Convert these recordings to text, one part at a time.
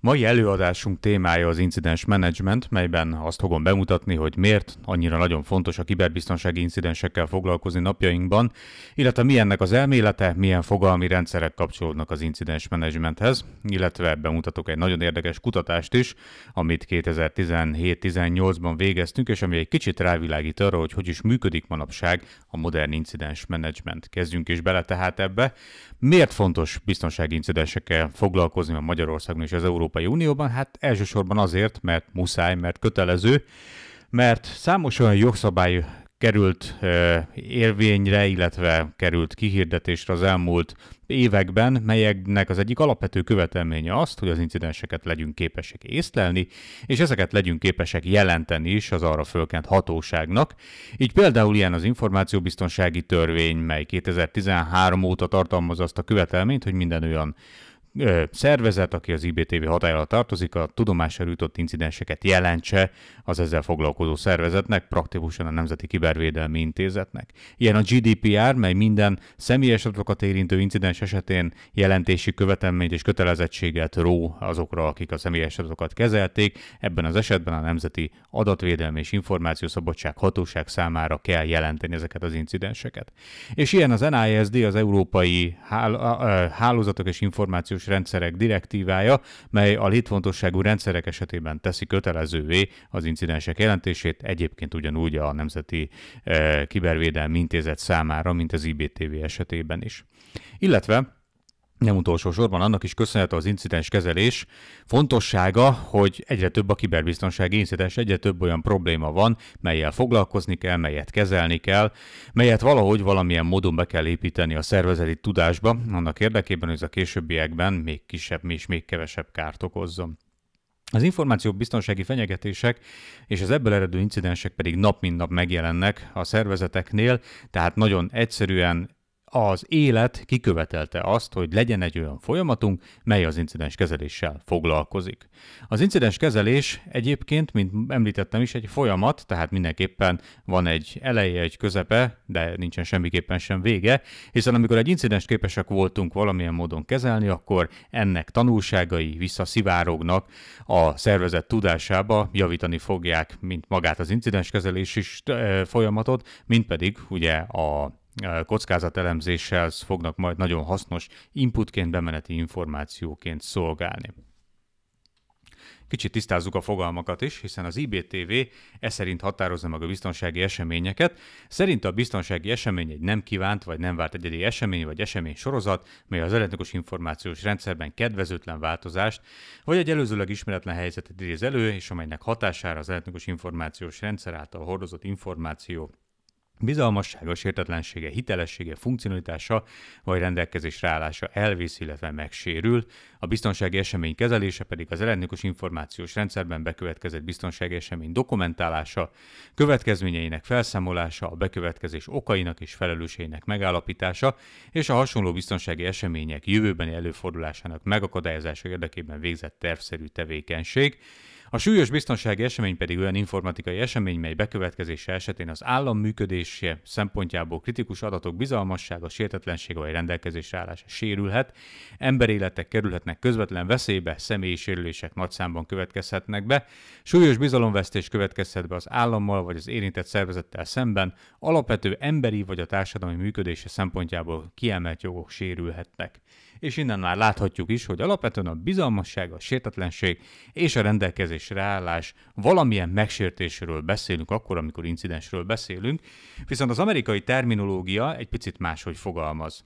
Mai előadásunk témája az incidens management, melyben azt fogom bemutatni, hogy miért annyira nagyon fontos a kiberbiztonsági incidensekkel foglalkozni napjainkban, illetve milyennek az elmélete, milyen fogalmi rendszerek kapcsolódnak az incidens managementhez, illetve bemutatok egy nagyon érdekes kutatást is, amit 2017-18-ban végeztünk, és ami egy kicsit rávilágít arra, hogy hogy is működik manapság a modern incidens management. Kezdjünk is bele tehát ebbe. Miért fontos biztonsági incidensekkel foglalkozni a Magyarországon és az Európában? Európai Unióban? Hát elsősorban azért, mert muszáj, mert kötelező, mert számos olyan jogszabály került érvényre, illetve került kihirdetésre az elmúlt években, melyeknek az egyik alapvető követelménye az, hogy az incidenseket legyünk képesek észlelni, és ezeket legyünk képesek jelenteni is az arra fölkent hatóságnak. Így például ilyen az információbiztonsági törvény, mely 2013 óta tartalmaz azt a követelményt, hogy minden olyan szervezet, aki az IBTV hatájára tartozik, a tudomásra jutott incidenseket jelentse az ezzel foglalkozó szervezetnek, praktikusan a Nemzeti Kibervédelmi Intézetnek. Ilyen a GDPR, mely minden személyes adatokat érintő incidens esetén jelentési követelményt és kötelezettséget ró azokra, akik a személyes adatokat kezelték, ebben az esetben a Nemzeti Adatvédelmi és Információszabadság Hatóság számára kell jelenteni ezeket az incidenseket. És ilyen az NISD, az Európai Hál- Hálózatok és Információs rendszerek direktívája, mely a létfontosságú rendszerek esetében teszi kötelezővé az incidensek jelentését, egyébként ugyanúgy a Nemzeti eh, Kibervédelmi Intézet számára, mint az IBTV esetében is. Illetve nem utolsó sorban annak is köszönhető az incidens kezelés fontossága, hogy egyre több a kiberbiztonsági incidens, egyre több olyan probléma van, melyel foglalkozni kell, melyet kezelni kell, melyet valahogy valamilyen módon be kell építeni a szervezeti tudásba, annak érdekében, hogy ez a későbbiekben még kisebb és még kevesebb kárt okozzon. Az információk biztonsági fenyegetések és az ebből eredő incidensek pedig nap mint nap megjelennek a szervezeteknél, tehát nagyon egyszerűen az élet kikövetelte azt, hogy legyen egy olyan folyamatunk, mely az incidens kezeléssel foglalkozik. Az incidens kezelés egyébként, mint említettem is, egy folyamat, tehát mindenképpen van egy eleje, egy közepe, de nincsen semmiképpen sem vége, hiszen amikor egy incidens képesek voltunk valamilyen módon kezelni, akkor ennek tanulságai visszaszivárognak a szervezet tudásába, javítani fogják, mint magát az incidens kezelés is eh, folyamatot, mint pedig ugye a kockázatelemzéssel fognak majd nagyon hasznos inputként, bemeneti információként szolgálni. Kicsit tisztázzuk a fogalmakat is, hiszen az IBTV e szerint határozza meg a biztonsági eseményeket. Szerint a biztonsági esemény egy nem kívánt vagy nem várt egyedi esemény vagy esemény sorozat, mely az elektronikus információs rendszerben kedvezőtlen változást, vagy egy előzőleg ismeretlen helyzetet idéz elő, és amelynek hatására az elektronikus információs rendszer által hordozott információ Bizalmassága, sértetlensége, hitelessége, funkcionalitása vagy rendelkezésre állása elvész, illetve megsérül, a biztonsági esemény kezelése pedig az ellenőkos információs rendszerben bekövetkezett biztonsági esemény dokumentálása, következményeinek felszámolása, a bekövetkezés okainak és felelőseinek megállapítása és a hasonló biztonsági események jövőbeni előfordulásának megakadályozása érdekében végzett tervszerű tevékenység, a súlyos biztonsági esemény pedig olyan informatikai esemény, mely bekövetkezése esetén az állam működése szempontjából kritikus adatok bizalmassága, sértetlensége vagy rendelkezésre állása sérülhet, emberéletek kerülhetnek közvetlen veszélybe, személyi sérülések nagy számban következhetnek be, súlyos bizalomvesztés következhet be az állammal vagy az érintett szervezettel szemben, alapvető emberi vagy a társadalmi működése szempontjából kiemelt jogok sérülhetnek és innen már láthatjuk is, hogy alapvetően a bizalmasság, a sértetlenség és a rendelkezésre állás valamilyen megsértéséről beszélünk akkor, amikor incidensről beszélünk, viszont az amerikai terminológia egy picit máshogy fogalmaz.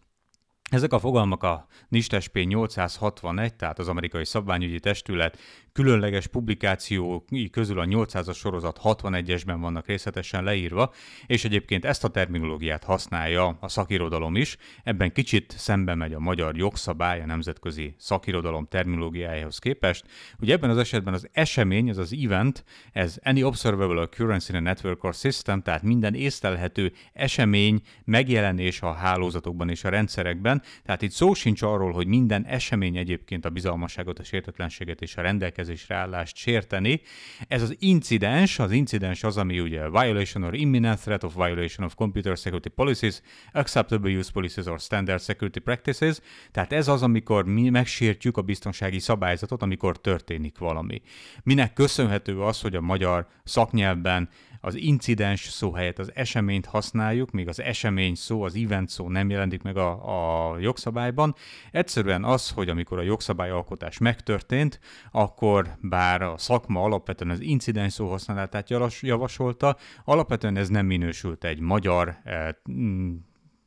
Ezek a fogalmak a NIST SP 861, tehát az amerikai szabványügyi testület különleges publikációi közül a 800-as sorozat 61-esben vannak részletesen leírva, és egyébként ezt a terminológiát használja a szakirodalom is. Ebben kicsit szembe megy a magyar jogszabály a nemzetközi szakirodalom terminológiájához képest. Ugye ebben az esetben az esemény, ez az event, ez any observable occurrence in a network or system, tehát minden észlelhető esemény megjelenése a hálózatokban és a rendszerekben. Tehát itt szó sincs arról, hogy minden esemény egyébként a bizalmasságot, a sértetlenséget és a rendelkezést rendelkezésre állást sérteni. Ez az incidens, az incidens az, ami ugye violation or imminent threat of violation of computer security policies, acceptable use policies or standard security practices, tehát ez az, amikor mi megsértjük a biztonsági szabályzatot, amikor történik valami. Minek köszönhető az, hogy a magyar szaknyelvben az incidens szó helyett az eseményt használjuk, míg az esemény szó, az event szó nem jelentik meg a, a jogszabályban. Egyszerűen az, hogy amikor a jogszabályalkotás megtörtént, akkor bár a szakma alapvetően az incidens szó használatát javasolta, alapvetően ez nem minősült egy magyar eh,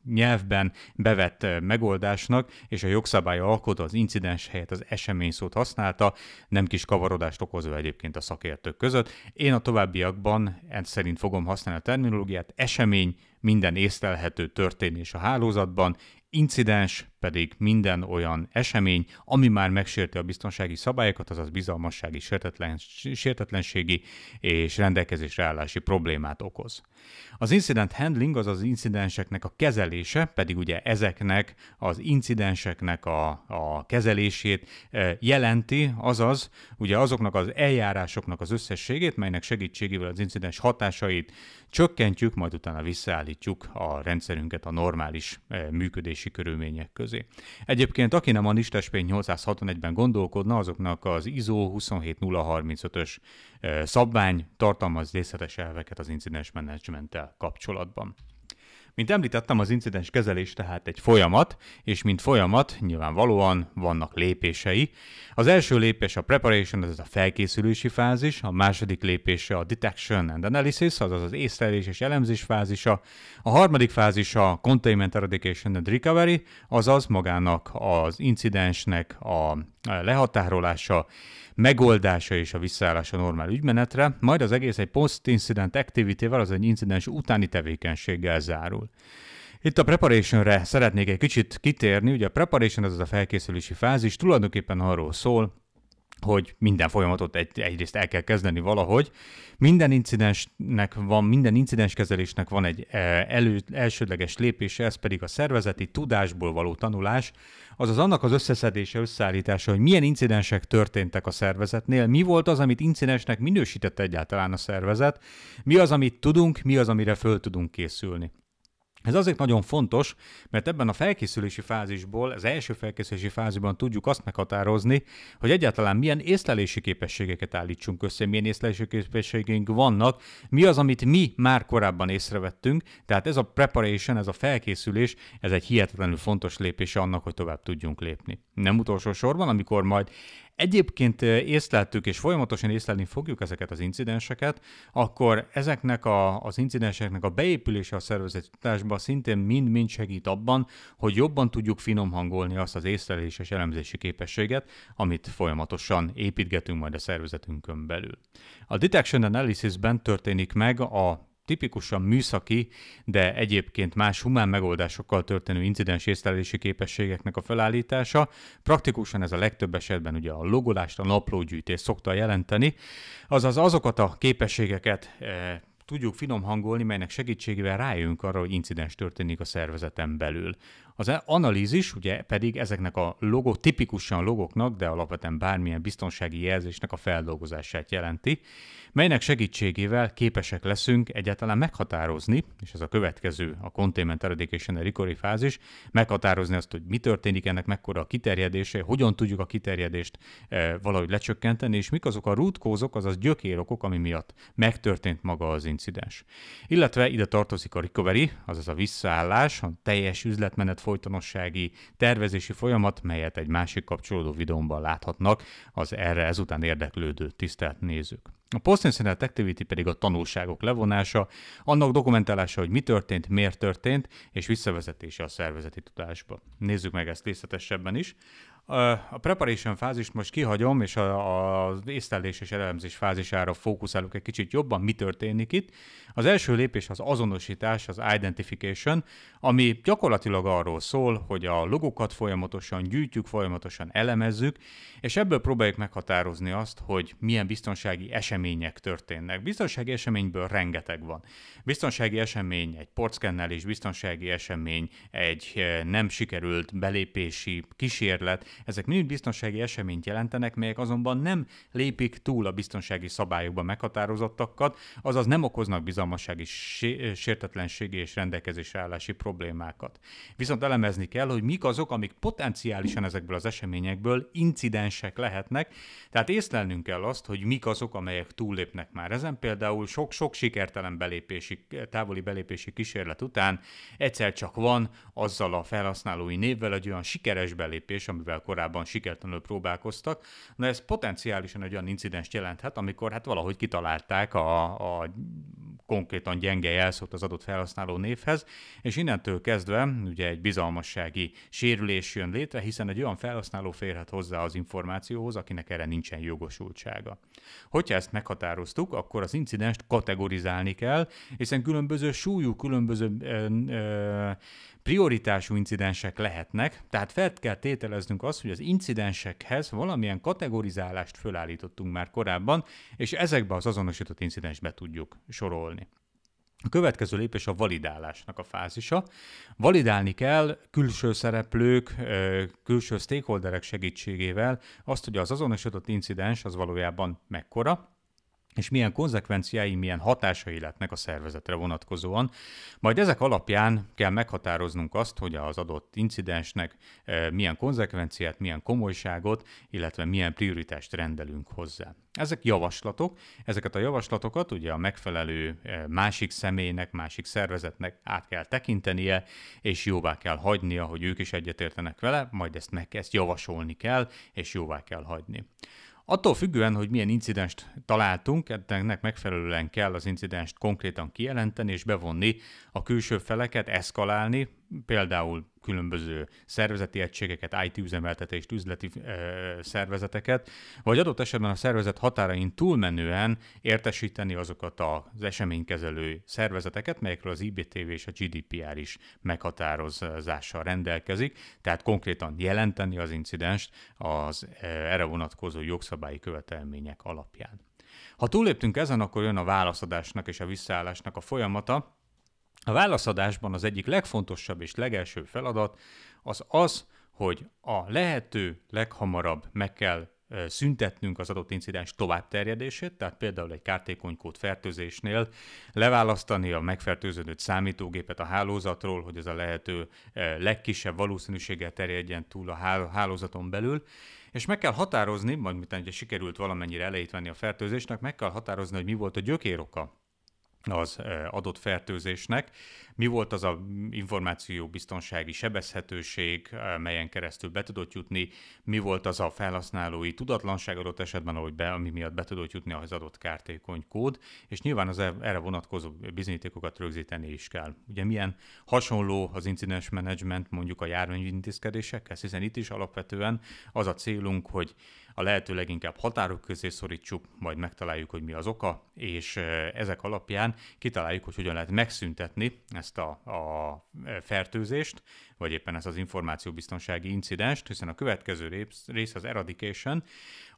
nyelvben bevett megoldásnak, és a jogszabály alkotó az incidens helyett az esemény szót használta, nem kis kavarodást okozva egyébként a szakértők között. Én a továbbiakban ezt szerint fogom használni a terminológiát. Esemény minden észlelhető történés a hálózatban, incidens pedig minden olyan esemény, ami már megsérti a biztonsági szabályokat, azaz bizalmassági, sértetlen, sértetlenségi és rendelkezésre állási problémát okoz. Az incident handling, azaz incidenseknek a kezelése, pedig ugye ezeknek az incidenseknek a, a kezelését e, jelenti, azaz ugye azoknak az eljárásoknak az összességét, melynek segítségével az incidens hatásait csökkentjük, majd utána visszaállítjuk a rendszerünket a normális e, működési körülmények közé. Egyébként aki nem a Nistespény 861-ben gondolkodna, azoknak az ISO 27035-ös eh, szabvány tartalmaz részletes elveket az incidens menedzsmenttel kapcsolatban. Mint említettem, az incidens kezelés tehát egy folyamat, és mint folyamat nyilvánvalóan vannak lépései. Az első lépés a preparation, ez a felkészülési fázis, a második lépése a detection and analysis, azaz az észlelés és elemzés fázisa, a harmadik fázis a containment eradication and recovery, azaz magának az incidensnek a lehatárolása, megoldása és a visszaállás a normál ügymenetre, majd az egész egy post-incident activity-vel, az egy incidens utáni tevékenységgel zárul. Itt a preparationre szeretnék egy kicsit kitérni, ugye a preparation az, az a felkészülési fázis, tulajdonképpen arról szól, hogy minden folyamatot egy, egyrészt el kell kezdeni valahogy. Minden incidensnek van, minden incidens kezelésnek van egy eh, elő, elsődleges lépése, ez pedig a szervezeti tudásból való tanulás, azaz annak az összeszedése, összeállítása, hogy milyen incidensek történtek a szervezetnél, mi volt az, amit incidensnek minősített egyáltalán a szervezet, mi az, amit tudunk, mi az, amire föl tudunk készülni. Ez azért nagyon fontos, mert ebben a felkészülési fázisból, az első felkészülési fázisban tudjuk azt meghatározni, hogy egyáltalán milyen észlelési képességeket állítsunk össze, milyen észlelési képességeink vannak, mi az, amit mi már korábban észrevettünk, tehát ez a preparation, ez a felkészülés, ez egy hihetetlenül fontos lépése annak, hogy tovább tudjunk lépni. Nem utolsó sorban, amikor majd Egyébként észleltük, és folyamatosan észlelni fogjuk ezeket az incidenseket, akkor ezeknek a, az incidenseknek a beépülése a szervezeti szintén mind-mind segít abban, hogy jobban tudjuk finomhangolni azt az észlelés és elemzési képességet, amit folyamatosan építgetünk majd a szervezetünkön belül. A Detection Analysis-ben történik meg a tipikusan műszaki, de egyébként más humán megoldásokkal történő incidens észlelési képességeknek a felállítása. Praktikusan ez a legtöbb esetben ugye a logolást, a naplógyűjtést szokta jelenteni, azaz azokat a képességeket e, tudjuk finom hangolni, melynek segítségével rájönk arra, hogy incidens történik a szervezeten belül. Az analízis ugye pedig ezeknek a logó, tipikusan logoknak, de alapvetően bármilyen biztonsági jelzésnek a feldolgozását jelenti, melynek segítségével képesek leszünk egyáltalán meghatározni, és ez a következő, a Containment Eradication a Recovery fázis, meghatározni azt, hogy mi történik ennek, mekkora a kiterjedése, hogyan tudjuk a kiterjedést e, valahogy lecsökkenteni, és mik azok a rútkózok, azaz gyökérokok, ami miatt megtörtént maga az incidens. Illetve ide tartozik a recovery, azaz a visszaállás, a teljes üzletmenet folytonossági tervezési folyamat, melyet egy másik kapcsolódó videómban láthatnak az erre ezután érdeklődő tisztelt nézők. A Post-Incident Activity pedig a tanulságok levonása, annak dokumentálása, hogy mi történt, miért történt, és visszavezetése a szervezeti tudásba. Nézzük meg ezt részletesebben is. A preparation fázist most kihagyom, és az észlelés és elemzés fázisára fókuszálok egy kicsit jobban, mi történik itt. Az első lépés az azonosítás, az identification, ami gyakorlatilag arról szól, hogy a logokat folyamatosan gyűjtjük, folyamatosan elemezzük, és ebből próbáljuk meghatározni azt, hogy milyen biztonsági események történnek. Biztonsági eseményből rengeteg van. Biztonsági esemény egy és biztonsági esemény egy eh, nem sikerült belépési kísérlet, ezek mind biztonsági eseményt jelentenek, melyek azonban nem lépik túl a biztonsági szabályokban meghatározottakat, azaz nem okoznak bizalmassági sértetlenségi és rendelkezésre állási problémákat. Viszont elemezni kell, hogy mik azok, amik potenciálisan ezekből az eseményekből incidensek lehetnek, tehát észlelnünk kell azt, hogy mik azok, amelyek túllépnek már ezen. Például sok-sok sikertelen belépési, távoli belépési kísérlet után egyszer csak van azzal a felhasználói névvel egy olyan sikeres belépés, amivel korábban sikertelenül próbálkoztak. Na ez potenciálisan egy olyan incidens jelenthet, amikor hát valahogy kitalálták a, a konkrétan gyenge jelszót az adott felhasználó névhez, és innentől kezdve ugye egy bizalmassági sérülés jön létre, hiszen egy olyan felhasználó férhet hozzá az információhoz, akinek erre nincsen jogosultsága. Hogyha ezt meghatároztuk, akkor az incidenst kategorizálni kell, hiszen különböző súlyú, különböző ö, ö, prioritású incidensek lehetnek, tehát fel kell tételeznünk azt, az, hogy az incidensekhez valamilyen kategorizálást fölállítottunk már korábban, és ezekbe az azonosított incidensbe tudjuk sorolni. A következő lépés a validálásnak a fázisa. Validálni kell külső szereplők, külső stakeholderek segítségével azt, hogy az azonosított incidens az valójában mekkora, és milyen konzekvenciái, milyen hatásai lehetnek a szervezetre vonatkozóan. Majd ezek alapján kell meghatároznunk azt, hogy az adott incidensnek e, milyen konzekvenciát, milyen komolyságot, illetve milyen prioritást rendelünk hozzá. Ezek javaslatok, ezeket a javaslatokat ugye a megfelelő e, másik személynek, másik szervezetnek át kell tekintenie, és jóvá kell hagynia, hogy ők is egyetértenek vele, majd ezt meg ezt javasolni kell, és jóvá kell hagyni. Attól függően, hogy milyen incidenst találtunk, ennek megfelelően kell az incidenst konkrétan kijelenteni és bevonni a külső feleket, eszkalálni, például különböző szervezeti egységeket, IT üzemeltetést, üzleti ö, eh, szervezeteket, vagy adott esetben a szervezet határain túlmenően értesíteni azokat az eseménykezelő szervezeteket, melyekről az IBTV és a GDPR is meghatározással rendelkezik, tehát konkrétan jelenteni az incidenst az eh, erre vonatkozó jogszabályi követelmények alapján. Ha túléptünk ezen, akkor jön a válaszadásnak és a visszaállásnak a folyamata, a válaszadásban az egyik legfontosabb és legelső feladat az az, hogy a lehető leghamarabb meg kell szüntetnünk az adott incidens továbbterjedését, tehát például egy kód fertőzésnél leválasztani a megfertőződött számítógépet a hálózatról, hogy ez a lehető legkisebb valószínűséggel terjedjen túl a hálózaton belül, és meg kell határozni, majd miután ugye sikerült valamennyire elejét venni a fertőzésnek, meg kell határozni, hogy mi volt a gyökéroka az adott fertőzésnek. Mi volt az a információbiztonsági sebezhetőség, melyen keresztül be tudott jutni, mi volt az a felhasználói tudatlanság adott esetben, ahogy be, ami miatt be tudott jutni az adott kártékony kód, és nyilván az e-, erre vonatkozó bizonyítékokat rögzíteni is kell. Ugye milyen hasonló az incidens management mondjuk a járványügyi intézkedésekkel, hiszen itt is alapvetően az a célunk, hogy a lehető leginkább határok közé szorítsuk, majd megtaláljuk, hogy mi az oka, és ezek alapján kitaláljuk, hogy hogyan lehet megszüntetni ezt a, a fertőzést, vagy éppen ezt az információbiztonsági incidenst, hiszen a következő rész, rész az eradication,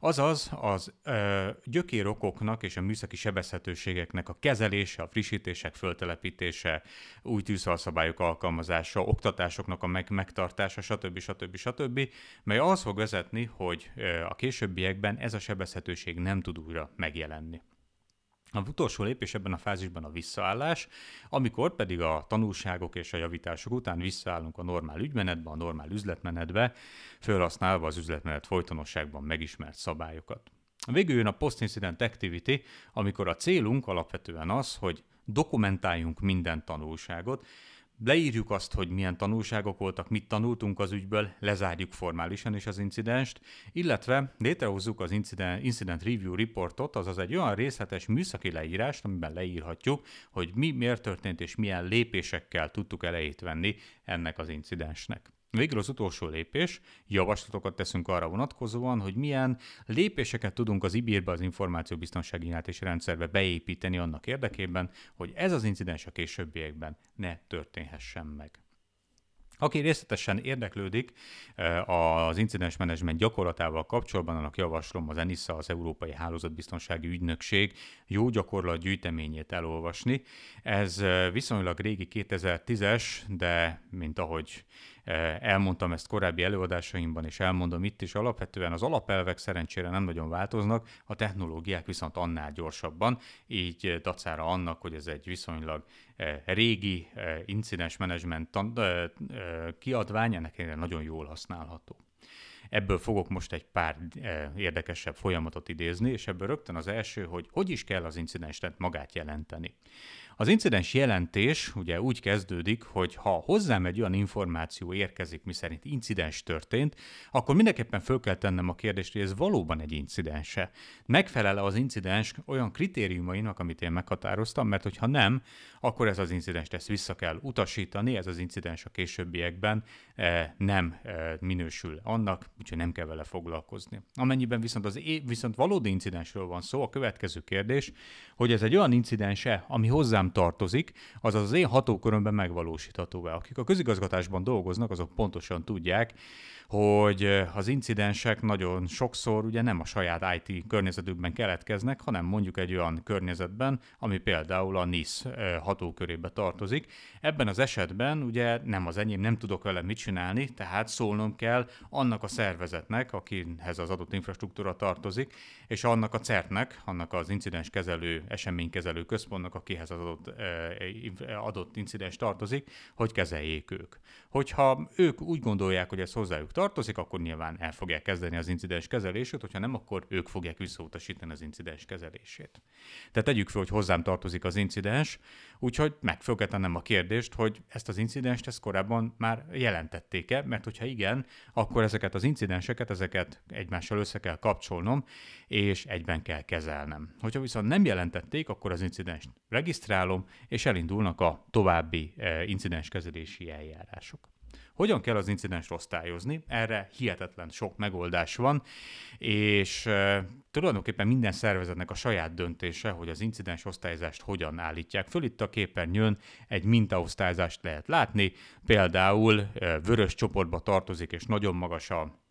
Azaz az ö, gyökérokoknak és a műszaki sebezhetőségeknek a kezelése, a frissítések föltelepítése, új tűzhalszabályok alkalmazása, oktatásoknak a meg- megtartása, stb. stb. stb., mely az fog vezetni, hogy ö, a későbbiekben ez a sebezhetőség nem tud újra megjelenni. A utolsó lépés ebben a fázisban a visszaállás, amikor pedig a tanulságok és a javítások után visszaállunk a normál ügymenetbe, a normál üzletmenetbe, felhasználva az üzletmenet folytonosságban megismert szabályokat. Végül jön a Post-Incident Activity, amikor a célunk alapvetően az, hogy dokumentáljunk minden tanulságot, leírjuk azt, hogy milyen tanulságok voltak, mit tanultunk az ügyből, lezárjuk formálisan is az incidenst, illetve létrehozzuk az incident, incident Review Reportot, azaz egy olyan részletes műszaki leírást, amiben leírhatjuk, hogy mi miért történt és milyen lépésekkel tudtuk elejét venni ennek az incidensnek. Végül az utolsó lépés, javaslatokat teszünk arra vonatkozóan, hogy milyen lépéseket tudunk az IBIR-be az információbiztonsági és rendszerbe beépíteni annak érdekében, hogy ez az incidens a későbbiekben ne történhessen meg. Aki részletesen érdeklődik e, az incidens menedzsment gyakorlatával kapcsolatban, annak javaslom az ENISA, az Európai Hálózatbiztonsági Ügynökség jó gyakorlat gyűjteményét elolvasni. Ez e, viszonylag régi 2010-es, de mint ahogy Eh, elmondtam ezt korábbi előadásaimban, és elmondom itt is, alapvetően az alapelvek szerencsére nem nagyon változnak, a technológiák viszont annál gyorsabban, így eh, dacára annak, hogy ez egy viszonylag eh, régi incidens menedzsment kiadvány, ennek nagyon jól használható. Ebből fogok most egy pár érdekesebb folyamatot idézni, és ebből rögtön az első, hogy hogy is kell az incidensnek magát jelenteni. Az incidens jelentés ugye úgy kezdődik, hogy ha hozzám egy olyan információ érkezik, miszerint incidens történt, akkor mindenképpen föl kell tennem a kérdést, hogy ez valóban egy incidense. megfelel az incidens olyan kritériumainak, amit én meghatároztam, mert hogyha nem, akkor ez az incidens ezt vissza kell utasítani, ez az incidens a későbbiekben eh, nem eh, minősül annak, úgyhogy nem kell vele foglalkozni. Amennyiben viszont, az, viszont valódi incidensről van szó, a következő kérdés, hogy ez egy olyan incidense, ami hozzám tartozik, azaz az én hatókörömben megvalósíthatóvá. Akik a közigazgatásban dolgoznak, azok pontosan tudják, hogy eh, az incidensek nagyon sokszor ugye nem a saját IT környezetükben keletkeznek, hanem mondjuk egy olyan környezetben, ami például a NIS eh, hatókörébe tartozik. Ebben az esetben ugye nem az enyém, nem tudok vele mit csinálni, tehát szólnom kell annak a szervezetnek, akihez az adott infrastruktúra tartozik, és annak a CERT-nek, annak az incidens kezelő, eseménykezelő központnak, akihez az adott, eh, adott incidens tartozik, hogy kezeljék ők. Hogyha ők úgy gondolják, hogy ez hozzájuk tartozik, akkor nyilván el fogják kezdeni az incidens kezelését, hogyha nem, akkor ők fogják visszautasítani az incidens kezelését. Tehát tegyük fel, hogy hozzám tartozik az incidens, úgyhogy megfogatlanom a kérdést, hogy ezt az incidenst ezt korábban már jelentették-e, mert hogyha igen, akkor ezeket az incidenseket, ezeket egymással össze kell kapcsolnom, és egyben kell kezelnem. Hogyha viszont nem jelentették, akkor az incidenst regisztrálom, és elindulnak a további eh, incidenskezelési eljárások. Hogyan kell az incidens osztályozni? Erre hihetetlen sok megoldás van, és tulajdonképpen minden szervezetnek a saját döntése, hogy az incidens osztályozást hogyan állítják föl. Itt a képernyőn egy mintaosztályozást lehet látni, például vörös csoportba tartozik, és nagyon magas a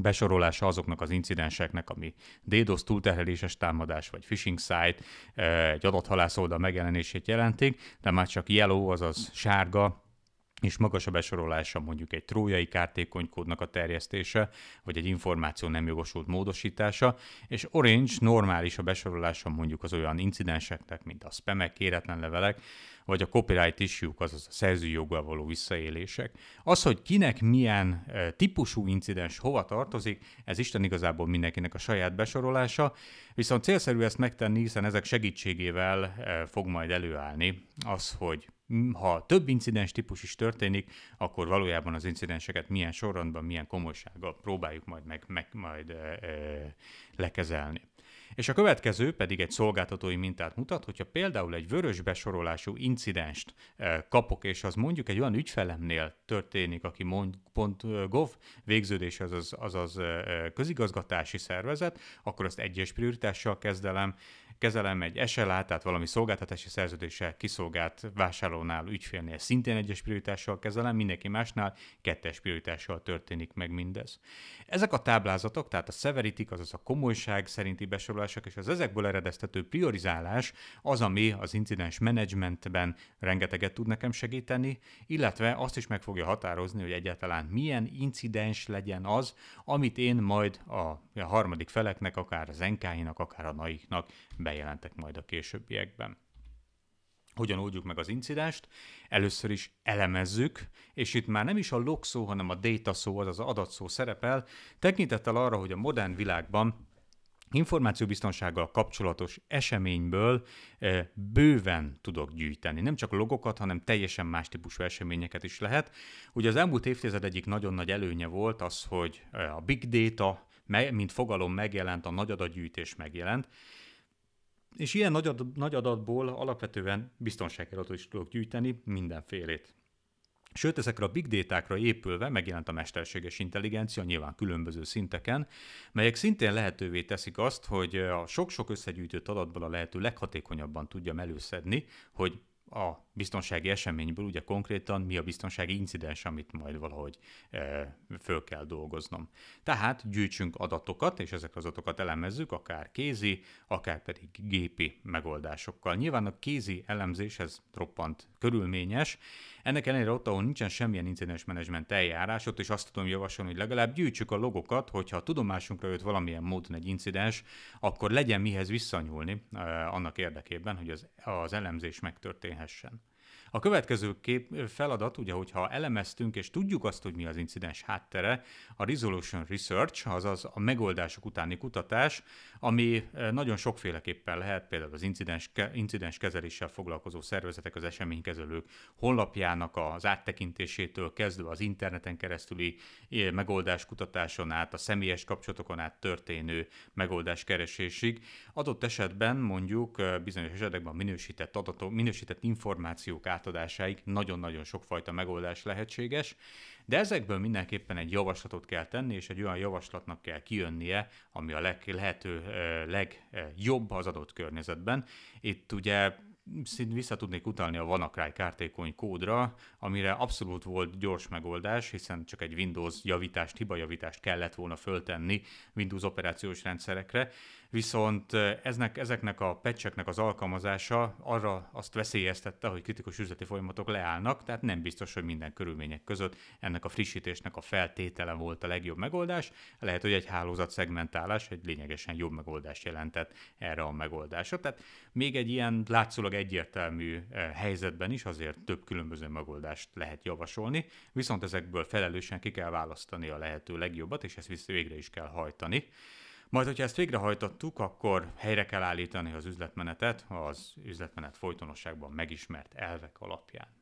besorolása azoknak az incidenseknek, ami DDoS túlterheléses támadás, vagy phishing site, egy adathalász oldal megjelenését jelentik, de már csak yellow, azaz sárga, és magasabb besorolása mondjuk egy trójai kártékonykódnak a terjesztése, vagy egy információ nem jogosult módosítása, és Orange normális a besorolása mondjuk az olyan incidenseknek, mint a spamek, kéretlen levelek, vagy a copyright issue azaz a szerzőjoggal való visszaélések. Az, hogy kinek milyen típusú incidens hova tartozik, ez Isten igazából mindenkinek a saját besorolása, viszont célszerű ezt megtenni, hiszen ezek segítségével fog majd előállni az, hogy ha több incidens típus is történik, akkor valójában az incidenseket milyen sorrendben, milyen komolysággal próbáljuk majd meg, meg majd e, e, lekezelni és a következő pedig egy szolgáltatói mintát mutat, hogyha például egy vörös besorolású incidenst eh, kapok, és az mondjuk egy olyan ügyfelemnél történik, aki mond, pont eh, gov végződés, azaz, azaz eh, közigazgatási szervezet, akkor azt egyes prioritással kezdelem, kezelem egy SLA, tehát valami szolgáltatási szerződéssel kiszolgált vásárlónál, ügyfélnél szintén egyes prioritással kezelem, mindenki másnál kettes prioritással történik meg mindez. Ezek a táblázatok, tehát a severity, azaz a komolyság szerinti besorolás megoldások, és az ezekből eredeztető priorizálás az, ami az incidens menedzsmentben rengeteget tud nekem segíteni, illetve azt is meg fogja határozni, hogy egyáltalán milyen incidens legyen az, amit én majd a, a harmadik feleknek, akár az NK-nak, akár a naiknak bejelentek majd a későbbiekben hogyan oldjuk meg az incidást, először is elemezzük, és itt már nem is a log szó, hanem a data szó, az az adatszó szerepel, tekintettel arra, hogy a modern világban információbiztonsággal kapcsolatos eseményből eh, bőven tudok gyűjteni. Nem csak logokat, hanem teljesen más típusú eseményeket is lehet. Ugye az elmúlt évtized egyik nagyon nagy előnye volt az, hogy eh, a big data, mint fogalom megjelent, a nagy adatgyűjtés megjelent, és ilyen nagy, adat, nagy adatból alapvetően biztonságjelatot is tudok gyűjteni, mindenfélét. Sőt, ezekre a big datákra épülve megjelent a mesterséges intelligencia nyilván különböző szinteken, melyek szintén lehetővé teszik azt, hogy a sok-sok összegyűjtött adatból a lehető leghatékonyabban tudjam előszedni, hogy a biztonsági eseményből, ugye konkrétan mi a biztonsági incidens, amit majd valahogy e, föl kell dolgoznom. Tehát gyűjtsünk adatokat, és ezek az adatokat elemezzük, akár kézi, akár pedig gépi megoldásokkal. Nyilván a kézi elemzés, ez roppant körülményes, ennek ellenére ott, ahol nincsen semmilyen incidens menedzsment eljárás, ott is azt tudom javasolni, hogy legalább gyűjtsük a logokat, hogyha a tudomásunkra jött valamilyen módon egy incidens, akkor legyen mihez visszanyúlni eh, annak érdekében, hogy az, az elemzés megtörténhessen. A következő kép, feladat, ugye, hogyha elemeztünk és tudjuk azt, hogy mi az incidens háttere, a resolution research, azaz a megoldások utáni kutatás, ami nagyon sokféleképpen lehet, például az incidens, incidens kezeléssel foglalkozó szervezetek, az eseménykezelők honlapjának az áttekintésétől kezdve az interneten keresztüli megoldás kutatáson át, a személyes kapcsolatokon át történő megoldás keresésig. Adott esetben mondjuk bizonyos esetekben minősített adatok, minősített információk át átadásáig nagyon-nagyon sokfajta megoldás lehetséges, de ezekből mindenképpen egy javaslatot kell tenni, és egy olyan javaslatnak kell kijönnie, ami a leg, lehető legjobb az adott környezetben. Itt ugye szint vissza tudnék utalni a vanakráj kártékony kódra, amire abszolút volt gyors megoldás, hiszen csak egy Windows javítást, hibajavítást kellett volna föltenni Windows operációs rendszerekre, viszont eznek, ezeknek a pecseknek az alkalmazása arra azt veszélyeztette, hogy kritikus üzleti folyamatok leállnak, tehát nem biztos, hogy minden körülmények között ennek a frissítésnek a feltétele volt a legjobb megoldás, lehet, hogy egy hálózat szegmentálás egy lényegesen jobb megoldást jelentett erre a megoldásra. Tehát még egy ilyen látszólag egyértelmű eh, helyzetben is azért több különböző megoldást lehet javasolni, viszont ezekből felelősen ki kell választani a lehető legjobbat, és ezt végre is kell hajtani. Majd, hogyha ezt végrehajtottuk, akkor helyre kell állítani az üzletmenetet az üzletmenet folytonosságban megismert elvek alapján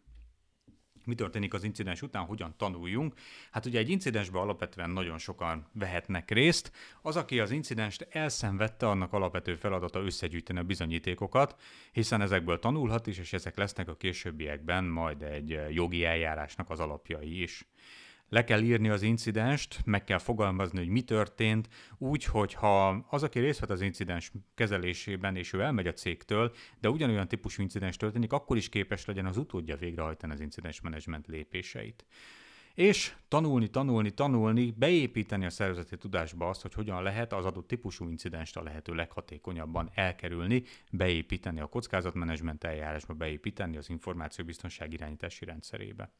mi történik az incidens után, hogyan tanuljunk. Hát ugye egy incidensben alapvetően nagyon sokan vehetnek részt. Az, aki az incidenst elszenvedte, annak alapvető feladata összegyűjteni a bizonyítékokat, hiszen ezekből tanulhat is, és ezek lesznek a későbbiekben majd egy jogi eljárásnak az alapjai is le kell írni az incidenst, meg kell fogalmazni, hogy mi történt, úgy, hogy ha az, aki részt vett az incidens kezelésében, és ő elmegy a cégtől, de ugyanolyan típusú incidens történik, akkor is képes legyen az utódja végrehajtani az incidens menedzsment lépéseit. És tanulni, tanulni, tanulni, beépíteni a szervezeti tudásba azt, hogy hogyan lehet az adott típusú incidenst a lehető leghatékonyabban elkerülni, beépíteni a kockázatmenedzsment eljárásba, beépíteni az információbiztonság irányítási rendszerébe.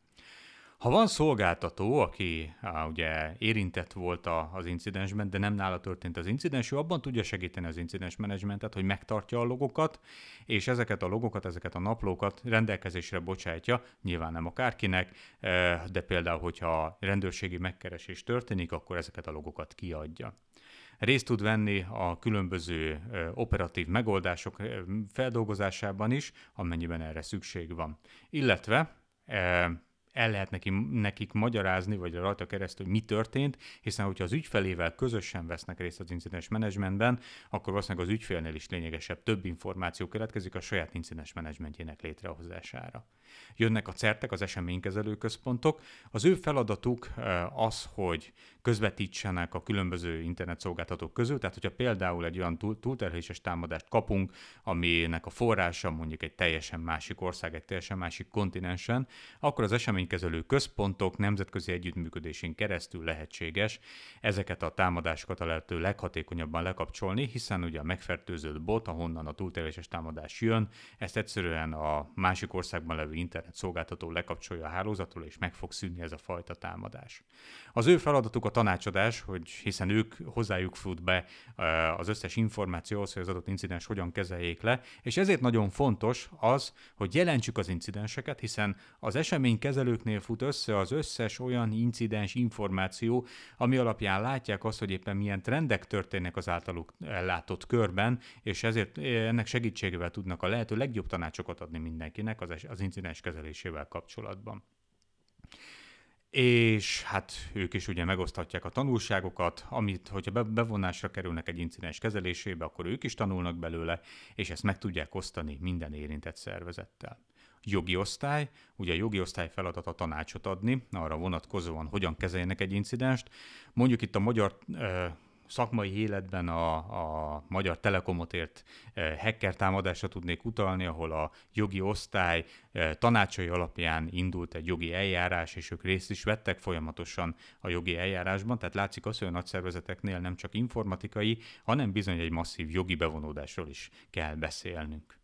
Ha van szolgáltató, aki á, ugye érintett volt a, az incidensben, de nem nála történt az incidens, ő abban tudja segíteni az incidens menedzsmentet, hogy megtartja a logokat, és ezeket a logokat, ezeket a naplókat rendelkezésre bocsátja, nyilván nem akárkinek, de például, hogyha rendőrségi megkeresés történik, akkor ezeket a logokat kiadja részt tud venni a különböző operatív megoldások feldolgozásában is, amennyiben erre szükség van. Illetve el lehet neki, nekik magyarázni, vagy rajta keresztül, hogy mi történt, hiszen hogyha az ügyfelével közösen vesznek részt az incidens menedzsmentben, akkor valószínűleg az ügyfélnél is lényegesebb több információ keletkezik a saját incidens menedzsmentjének létrehozására. Jönnek a certek, az eseménykezelő központok. Az ő feladatuk eh, az, hogy közvetítsenek a különböző internetszolgáltatók közül. Tehát, hogyha például egy olyan túl, túlterheléses támadást kapunk, aminek a forrása mondjuk egy teljesen másik ország, egy teljesen másik kontinensen, akkor az eseménykezelő központok nemzetközi együttműködésén keresztül lehetséges ezeket a támadásokat a lehető leghatékonyabban lekapcsolni, hiszen ugye a megfertőzött bot, ahonnan a túlterheléses támadás jön, ezt egyszerűen a másik országban levő internet szolgáltató lekapcsolja a hálózatról, és meg fog szűnni ez a fajta támadás. Az ő feladatukat tanácsadás, hogy hiszen ők hozzájuk fut be eh, az összes információhoz, hogy az adott incidens hogyan kezeljék le, és ezért nagyon fontos az, hogy jelentsük az incidenseket, hiszen az eseménykezelőknél fut össze az összes olyan incidens információ, ami alapján látják azt, hogy éppen milyen trendek történnek az általuk ellátott körben, és ezért eh, ennek segítségével tudnak a lehető legjobb tanácsokat adni mindenkinek az, az incidens kezelésével kapcsolatban és hát ők is ugye megosztatják a tanulságokat, amit, hogyha bevonásra kerülnek egy incidens kezelésébe, akkor ők is tanulnak belőle, és ezt meg tudják osztani minden érintett szervezettel. Jogi osztály, ugye a jogi osztály feladata tanácsot adni, arra vonatkozóan, hogyan kezeljenek egy incidenst. Mondjuk itt a magyar eh, szakmai életben a, a Magyar Telekomot ért e, hacker támadásra tudnék utalni, ahol a jogi osztály e, tanácsai alapján indult egy jogi eljárás, és ők részt is vettek folyamatosan a jogi eljárásban, tehát látszik az, hogy a nagy szervezeteknél nem csak informatikai, hanem bizony egy masszív jogi bevonódásról is kell beszélnünk.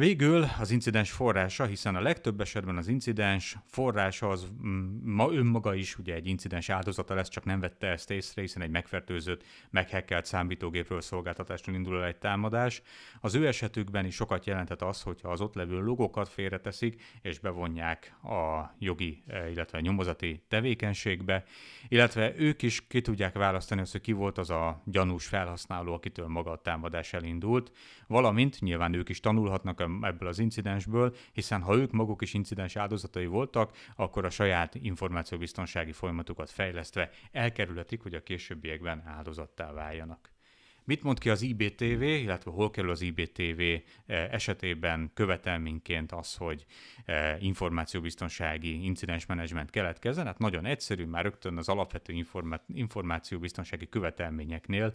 Végül az incidens forrása, hiszen a legtöbb esetben az incidens forrása az mm, ma önmaga is ugye egy incidens áldozata lesz, csak nem vette ezt észre, hiszen egy megfertőzött, meghekkelt számítógépről szolgáltatásról indul el egy támadás. Az ő esetükben is sokat jelentett az, hogyha az ott levő logokat félreteszik, és bevonják a jogi, eh, illetve a nyomozati tevékenységbe, illetve ők is ki tudják választani azt, hogy ki volt az a gyanús felhasználó, akitől maga a támadás elindult valamint nyilván ők is tanulhatnak ebből az incidensből, hiszen ha ők maguk is incidens áldozatai voltak, akkor a saját információbiztonsági folyamatukat fejlesztve elkerülhetik, hogy a későbbiekben áldozattá váljanak. Mit mond ki az IBTV, illetve hol kerül az IBTV eh, esetében követelményként az, hogy eh, információbiztonsági incidensmenedzsment keletkezzen? Hát nagyon egyszerű, már rögtön az alapvető információbiztonsági követelményeknél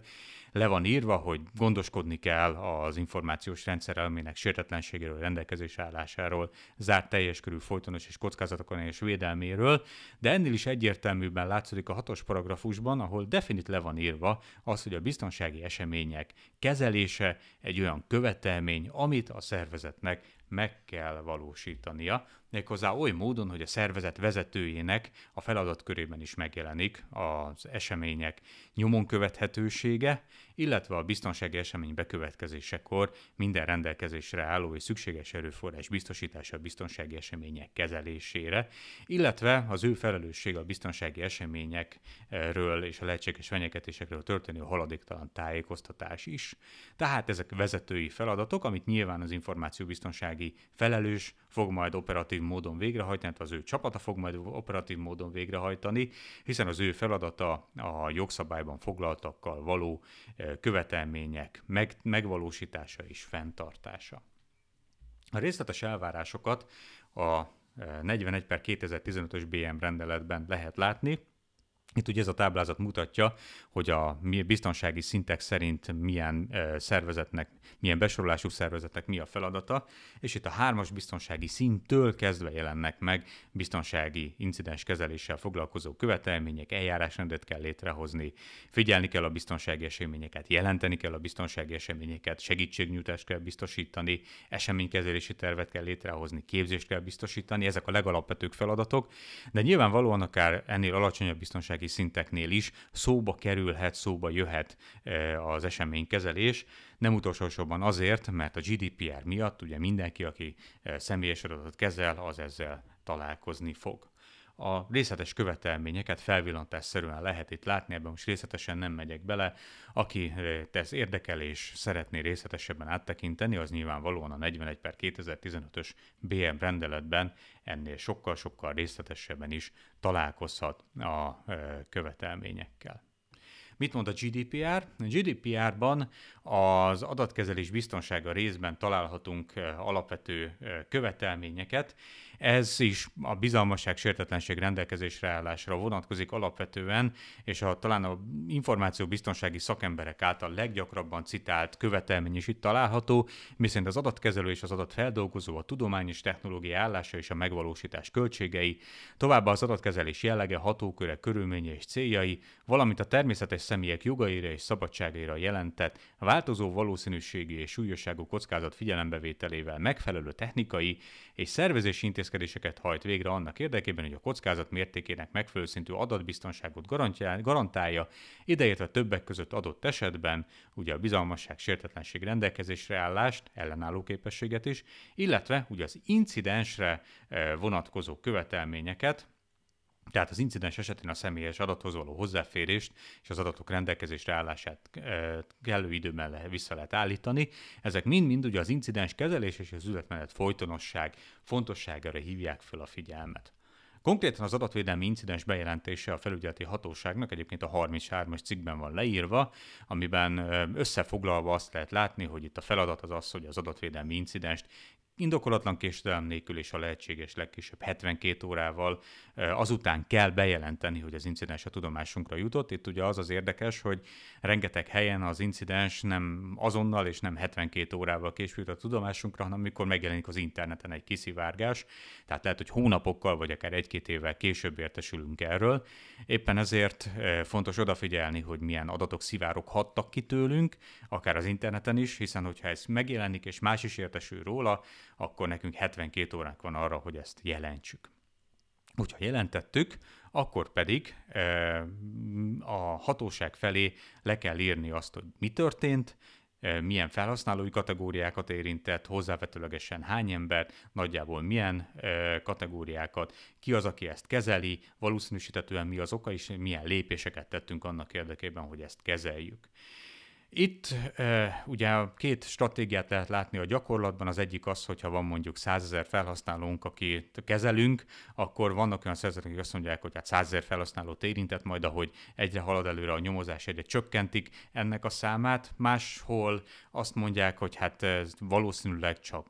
le van írva, hogy gondoskodni kell az információs rendszer elmének sértetlenségéről, rendelkezés állásáról, zárt teljes körül folytonos és kockázatokon és védelméről, de ennél is egyértelműbben látszik a hatos paragrafusban, ahol definit le van írva az, hogy a biztonsági esemény események kezelése egy olyan követelmény, amit a szervezetnek meg kell valósítania, méghozzá oly módon, hogy a szervezet vezetőjének a feladat körében is megjelenik az események nyomon követhetősége, illetve a biztonsági esemény bekövetkezésekor minden rendelkezésre álló és szükséges erőforrás biztosítása a biztonsági események kezelésére, illetve az ő felelősség a biztonsági eseményekről és a lehetséges fenyegetésekről történő haladéktalan tájékoztatás is. Tehát ezek vezetői feladatok, amit nyilván az információbiztonság bizottsági felelős fog majd operatív módon végrehajtani, tehát az ő csapata fog majd operatív módon végrehajtani, hiszen az ő feladata a jogszabályban foglaltakkal való követelmények meg, megvalósítása és fenntartása. A részletes elvárásokat a 41 per 2015-ös BM rendeletben lehet látni, itt ugye ez a táblázat mutatja, hogy a biztonsági szintek szerint milyen szervezetnek, milyen besorolású szervezetek mi a feladata, és itt a hármas biztonsági szinttől kezdve jelennek meg biztonsági incidens kezeléssel foglalkozó követelmények, eljárásrendet kell létrehozni, figyelni kell a biztonsági eseményeket, jelenteni kell a biztonsági eseményeket, segítségnyújtást kell biztosítani, eseménykezelési tervet kell létrehozni, képzést kell biztosítani, ezek a legalapvetőbb feladatok, de nyilvánvalóan akár ennél alacsonyabb biztonsági műszaki szinteknél is szóba kerülhet, szóba jöhet e, az eseménykezelés, nem utolsó sorban azért, mert a GDPR miatt ugye mindenki, aki e, személyes adatot kezel, az ezzel találkozni fog a részletes követelményeket felvillantásszerűen lehet itt látni, ebben most részletesen nem megyek bele. Aki eh, tesz érdekel és szeretné részletesebben áttekinteni, az nyilvánvalóan a 41 per 2015-ös BM rendeletben ennél sokkal-sokkal részletesebben is találkozhat a eh, követelményekkel. Mit mond a GDPR? A GDPR-ban az adatkezelés biztonsága részben találhatunk eh, alapvető követelményeket, ez is a bizalmasság sértetlenség rendelkezésre állásra vonatkozik alapvetően, és a talán a információbiztonsági szakemberek által leggyakrabban citált követelmény is itt található, miszerint az adatkezelő és az adatfeldolgozó a tudomány és technológia állása és a megvalósítás költségei, továbbá az adatkezelés jellege, hatóköre, körülménye és céljai, valamint a természetes személyek jogaira és szabadságaira jelentett változó valószínűségi és súlyosságú kockázat figyelembevételével megfelelő technikai és szervezési intézmények intézkedéseket hajt végre annak érdekében, hogy a kockázat mértékének megfelelő szintű adatbiztonságot garantálja, ideértve többek között adott esetben ugye a bizalmasság sértetlenség rendelkezésre állást, ellenálló képességet is, illetve ugye az incidensre eh, vonatkozó követelményeket, tehát az incidens esetén a személyes adathoz való hozzáférést és az adatok rendelkezésre állását eh, kellő időben le, vissza lehet állítani. Ezek mind-mind ugye az incidens kezelés és az üzletmenet folytonosság fontosságára hívják fel a figyelmet. Konkrétan az adatvédelmi incidens bejelentése a felügyeleti hatóságnak egyébként a 33-as cikkben van leírva, amiben eh, összefoglalva azt lehet látni, hogy itt a feladat az az, hogy az adatvédelmi incidenst indokolatlan késedelem nélkül és a lehetséges legkésőbb 72 órával azután kell bejelenteni, hogy az incidens a tudomásunkra jutott. Itt ugye az az érdekes, hogy rengeteg helyen az incidens nem azonnal és nem 72 órával később a tudomásunkra, hanem amikor megjelenik az interneten egy kiszivárgás. Tehát lehet, hogy hónapokkal vagy akár egy-két évvel később értesülünk erről. Éppen ezért fontos odafigyelni, hogy milyen adatok szivároghattak ki tőlünk, akár az interneten is, hiszen hogyha ez megjelenik és más is értesül róla, akkor nekünk 72 óránk van arra, hogy ezt jelentsük. Hogyha jelentettük, akkor pedig a hatóság felé le kell írni azt, hogy mi történt, milyen felhasználói kategóriákat érintett, hozzávetőlegesen hány embert, nagyjából milyen kategóriákat, ki az, aki ezt kezeli, valószínűsítetően mi az oka, és milyen lépéseket tettünk annak érdekében, hogy ezt kezeljük. Itt e, ugye két stratégiát lehet látni a gyakorlatban. Az egyik az, hogyha van mondjuk 100 ezer felhasználónk, akit kezelünk, akkor vannak olyan szervezetek, akik azt mondják, hogy hát 100 ezer felhasználót érintett, majd ahogy egyre halad előre a nyomozás, egyre csökkentik ennek a számát. Máshol azt mondják, hogy hát ez valószínűleg csak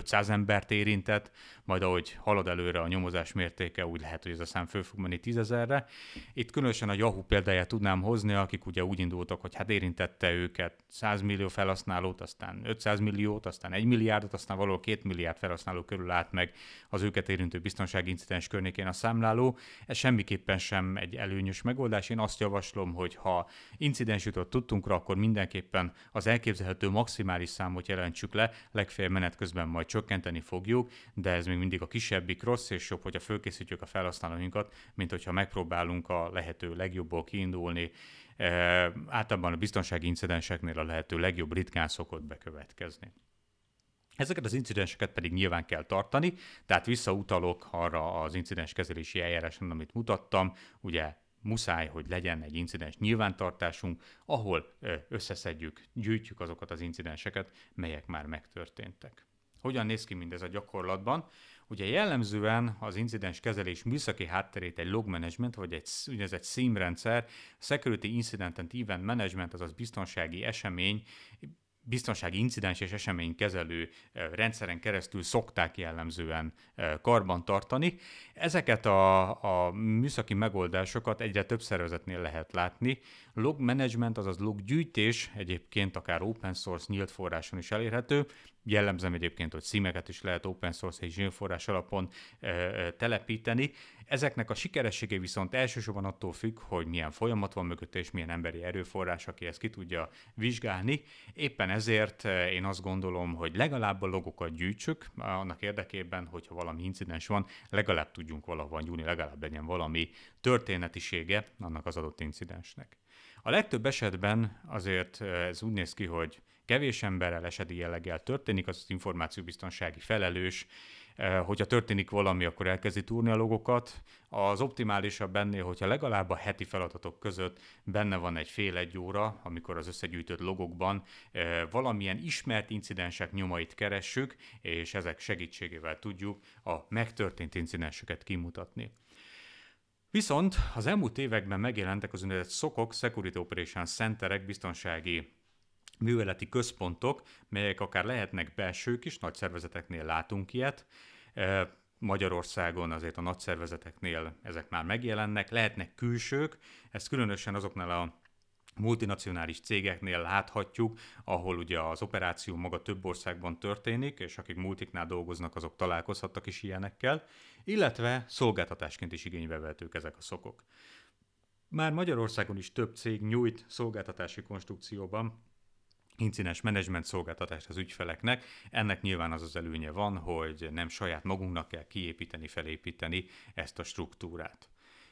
500 embert érintett, majd ahogy halad előre a nyomozás mértéke, úgy lehet, hogy ez a szám föl fog menni tízezerre. Itt különösen a Yahoo példáját tudnám hozni, akik ugye úgy indultak, hogy hát érintette őket 100 millió felhasználót, aztán 500 milliót, aztán 1 milliárdot, aztán valahol 2 milliárd felhasználó körül állt meg az őket érintő biztonsági incidens környékén a számláló. Ez semmiképpen sem egy előnyös megoldás. Én azt javaslom, hogy ha incidens jutott tudtunkra, akkor mindenképpen az elképzelhető maximális számot jelentsük le, legfeljebb menet közben majd majd csökkenteni fogjuk, de ez még mindig a kisebbik rossz, és jobb, hogyha fölkészítjük a felhasználóinkat, mint hogyha megpróbálunk a lehető legjobból kiindulni. E, általában a biztonsági incidenseknél a lehető legjobb ritkán szokott bekövetkezni. Ezeket az incidenseket pedig nyilván kell tartani, tehát visszautalok arra az incidens kezelési eljáráson, amit mutattam, ugye muszáj, hogy legyen egy incidens nyilvántartásunk, ahol e, összeszedjük, gyűjtjük azokat az incidenseket, melyek már megtörténtek. Hogyan néz ki mindez a gyakorlatban? Ugye jellemzően az incidens kezelés műszaki hátterét egy log management, vagy egy úgynevezett SIEM rendszer, Security Incident and Event Management, azaz biztonsági esemény, biztonsági incidens és kezelő rendszeren keresztül szokták jellemzően karbantartani. Ezeket a, a műszaki megoldásokat egyre több szervezetnél lehet látni. Log management, azaz log gyűjtés egyébként akár open source nyílt forráson is elérhető, jellemzem egyébként, hogy címeket is lehet open source és zsírforrás alapon ö, telepíteni. Ezeknek a sikeressége viszont elsősorban attól függ, hogy milyen folyamat van mögötte, és milyen emberi erőforrás, aki ezt ki tudja vizsgálni. Éppen ezért én azt gondolom, hogy legalább a logokat gyűjtsük, annak érdekében, hogyha valami incidens van, legalább tudjunk valahova nyúlni, legalább legyen valami történetisége annak az adott incidensnek. A legtöbb esetben azért ez úgy néz ki, hogy kevés emberrel, esedi jelleggel történik, az, az információbiztonsági felelős, eh, hogyha történik valami, akkor elkezdi túrni a logokat. Az optimálisabb ennél, hogyha legalább a heti feladatok között benne van egy fél-egy óra, amikor az összegyűjtött logokban eh, valamilyen ismert incidensek nyomait keressük, és ezek segítségével tudjuk a megtörtént incidenseket kimutatni. Viszont az elmúlt években megjelentek az úgynevezett szokok, Security operation Centerek biztonsági műveleti központok, melyek akár lehetnek belsők is, nagy szervezeteknél látunk ilyet, Magyarországon azért a nagy szervezeteknél ezek már megjelennek, lehetnek külsők, ezt különösen azoknál a multinacionális cégeknél láthatjuk, ahol ugye az operáció maga több országban történik, és akik multiknál dolgoznak, azok találkozhattak is ilyenekkel, illetve szolgáltatásként is igénybe vehetők ezek a szokok. Már Magyarországon is több cég nyújt szolgáltatási konstrukcióban incidens menedzsment szolgáltatást az ügyfeleknek. Ennek nyilván az az előnye van, hogy nem saját magunknak kell kiépíteni, felépíteni ezt a struktúrát.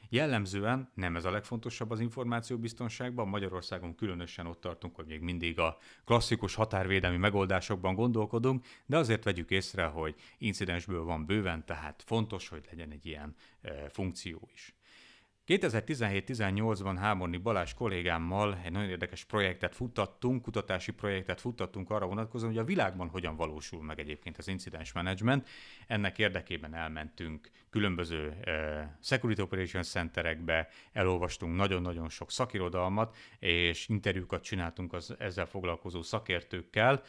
Jellemzően nem ez a legfontosabb az információbiztonságban, Magyarországon különösen ott tartunk, hogy még mindig a klasszikus határvédelmi megoldásokban gondolkodunk, de azért vegyük észre, hogy incidensből van bőven, tehát fontos, hogy legyen egy ilyen e, funkció is. 2017-18-ban Háborni Balázs kollégámmal egy nagyon érdekes projektet futtattunk, kutatási projektet futtattunk arra vonatkozóan, hogy a világban hogyan valósul meg egyébként az incidens management. Ennek érdekében elmentünk különböző eh, security operations centerekbe, elolvastunk nagyon-nagyon sok szakirodalmat, és interjúkat csináltunk az ezzel foglalkozó szakértőkkel,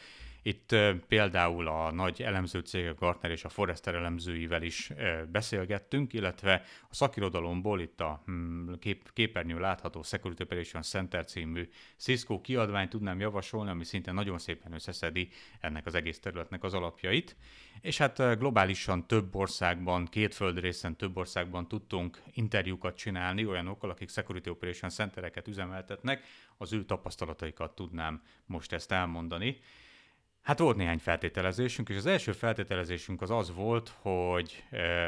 itt például a nagy elemző cégek Gartner és a Forrester elemzőivel is beszélgettünk, illetve a szakirodalomból itt a hm, kép, képernyő látható Security Operation Center című Cisco kiadványt tudnám javasolni, ami szinte nagyon szépen összeszedi ennek az egész területnek az alapjait. És hát globálisan több országban, két földrészen több országban tudtunk interjúkat csinálni olyanokkal, akik Security Operation Centereket üzemeltetnek, az ő tapasztalataikat tudnám most ezt elmondani. Hát volt néhány feltételezésünk, és az első feltételezésünk az az volt, hogy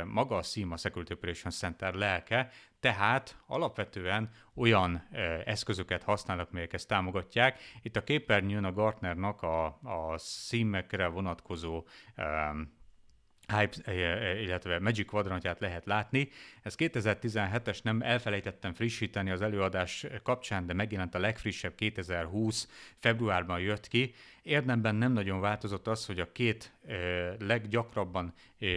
maga a SIMA Security Operations Center lelke, tehát alapvetően olyan eszközöket használnak, melyek ezt támogatják. Itt a képernyőn a Gartnernak a, a SIM-ekre vonatkozó Hype, illetve Magic quadrantját lehet látni. Ez 2017-es, nem elfelejtettem frissíteni az előadás kapcsán, de megjelent a legfrissebb 2020, februárban jött ki. Érdemben nem nagyon változott az, hogy a két leggyakrabban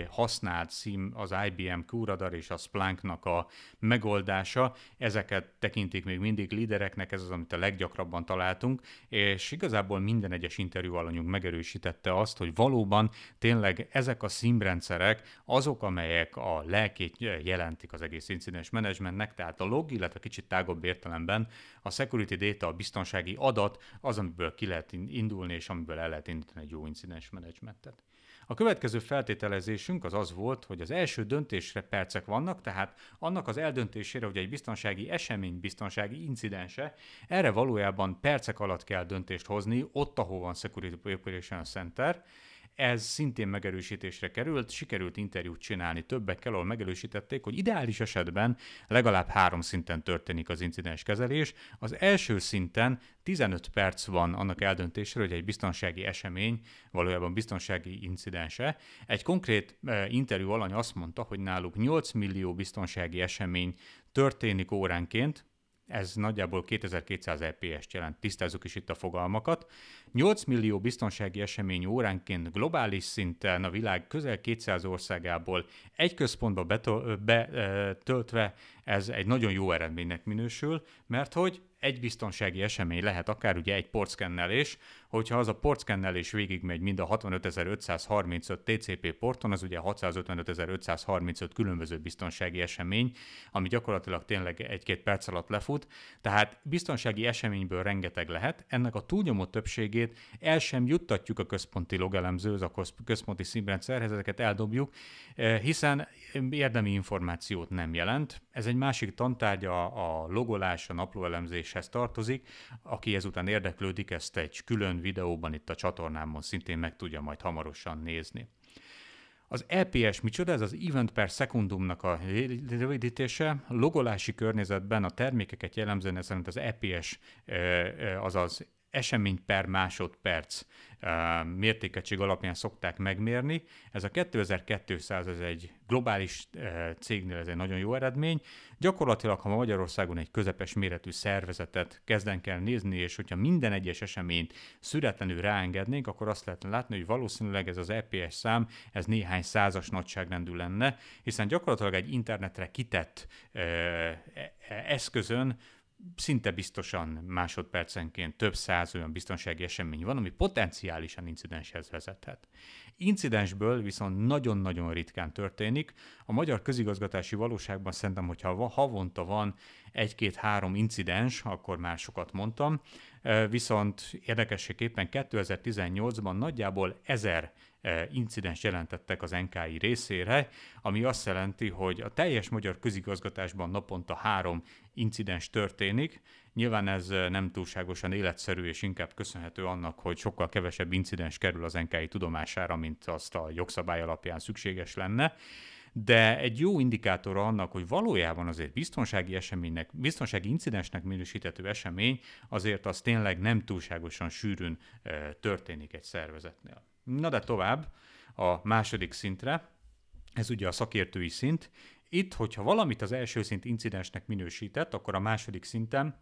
használt szím az IBM QRadar és a Splunknak a megoldása. Ezeket tekintik még mindig lídereknek, ez az, amit a leggyakrabban találtunk, és igazából minden egyes interjú alanyunk megerősítette azt, hogy valóban tényleg ezek a szímrendszerek azok, amelyek a lelkét jelentik az egész incidens menedzsmentnek, tehát a log, illetve kicsit tágabb értelemben a security data, a biztonsági adat az, amiből ki lehet indulni, és amiből el lehet indítani egy jó incidens menedzsmentet. A következő feltételezésünk az az volt, hogy az első döntésre percek vannak, tehát annak az eldöntésére, hogy egy biztonsági esemény, biztonsági incidense, erre valójában percek alatt kell döntést hozni, ott, ahol van Security Operation Center, ez szintén megerősítésre került, sikerült interjút csinálni többekkel, ahol megerősítették, hogy ideális esetben legalább három szinten történik az incidens kezelés. Az első szinten 15 perc van annak eldöntésre, hogy egy biztonsági esemény valójában biztonsági incidense. Egy konkrét e, interjú alany azt mondta, hogy náluk 8 millió biztonsági esemény történik óránként, ez nagyjából 2200 EPS-t jelent, tisztázzuk is itt a fogalmakat. 8 millió biztonsági esemény óránként globális szinten a világ közel 200 országából egy központba betöltve ez egy nagyon jó eredménynek minősül, mert hogy egy biztonsági esemény lehet akár ugye egy portszkennelés, hogyha az a portszkennelés végigmegy mind a 65.535 TCP porton, az ugye 655.535 különböző biztonsági esemény, ami gyakorlatilag tényleg egy-két perc alatt lefut, tehát biztonsági eseményből rengeteg lehet, ennek a túlnyomó többségét el sem juttatjuk a központi logelemzőhöz, a központi színrendszerhez, ezeket eldobjuk, eh, hiszen érdemi információt nem jelent. Ez egy másik tantárgya a logolás, a naplóelemzéshez tartozik, aki ezután érdeklődik, ezt egy külön videóban itt a csatornámon szintén meg tudja majd hamarosan nézni. Az EPS micsoda? Ez az Event per Secundumnak a rövidítése. Logolási környezetben a termékeket jellemzően szerint az EPS, azaz esemény per másodperc mértékegység alapján szokták megmérni. Ez a 2200, ez egy globális cégnél ez egy nagyon jó eredmény. Gyakorlatilag, ha Magyarországon egy közepes méretű szervezetet kezden kell nézni, és hogyha minden egyes eseményt szüretlenül ráengednénk, akkor azt lehetne látni, hogy valószínűleg ez az EPS szám, ez néhány százas nagyságrendű lenne, hiszen gyakorlatilag egy internetre kitett e, e, eszközön szinte biztosan másodpercenként több száz olyan biztonsági esemény van, ami potenciálisan incidenshez vezethet. Incidensből viszont nagyon-nagyon ritkán történik. A magyar közigazgatási valóságban szerintem, hogyha havonta van egy-két-három incidens, akkor már sokat mondtam, viszont érdekességképpen 2018-ban nagyjából ezer incidens jelentettek az NKI részére, ami azt jelenti, hogy a teljes magyar közigazgatásban naponta három incidens történik. Nyilván ez nem túlságosan életszerű, és inkább köszönhető annak, hogy sokkal kevesebb incidens kerül az NKI tudomására, mint azt a jogszabály alapján szükséges lenne de egy jó indikátor annak, hogy valójában azért biztonsági eseménynek, biztonsági incidensnek minősíthető esemény azért az tényleg nem túlságosan sűrűn történik egy szervezetnél. Na de tovább a második szintre, ez ugye a szakértői szint, itt, hogyha valamit az első szint incidensnek minősített, akkor a második szinten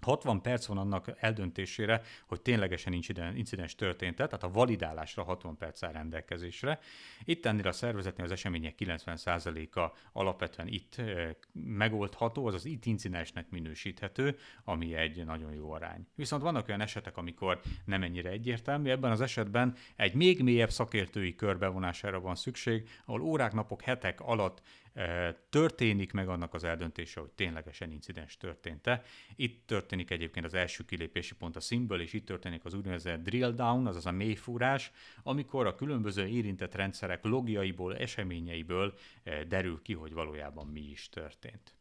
60 perc van annak eldöntésére, hogy ténylegesen incidens történt, tehát a validálásra 60 perc áll rendelkezésre. Itt ennél a szervezetnél az események 90%-a alapvetően itt eh, megoldható, azaz itt incidensnek minősíthető, ami egy nagyon jó arány. Viszont vannak olyan esetek, amikor nem ennyire egyértelmű, ebben az esetben egy még mélyebb szakértői körbevonására van szükség, ahol órák, napok, hetek alatt Történik meg annak az eldöntése, hogy ténylegesen incidens történt-e. Itt történik egyébként az első kilépési pont a színből, és itt történik az úgynevezett drill down, azaz a mélyfúrás, amikor a különböző érintett rendszerek logjaiból, eseményeiből derül ki, hogy valójában mi is történt.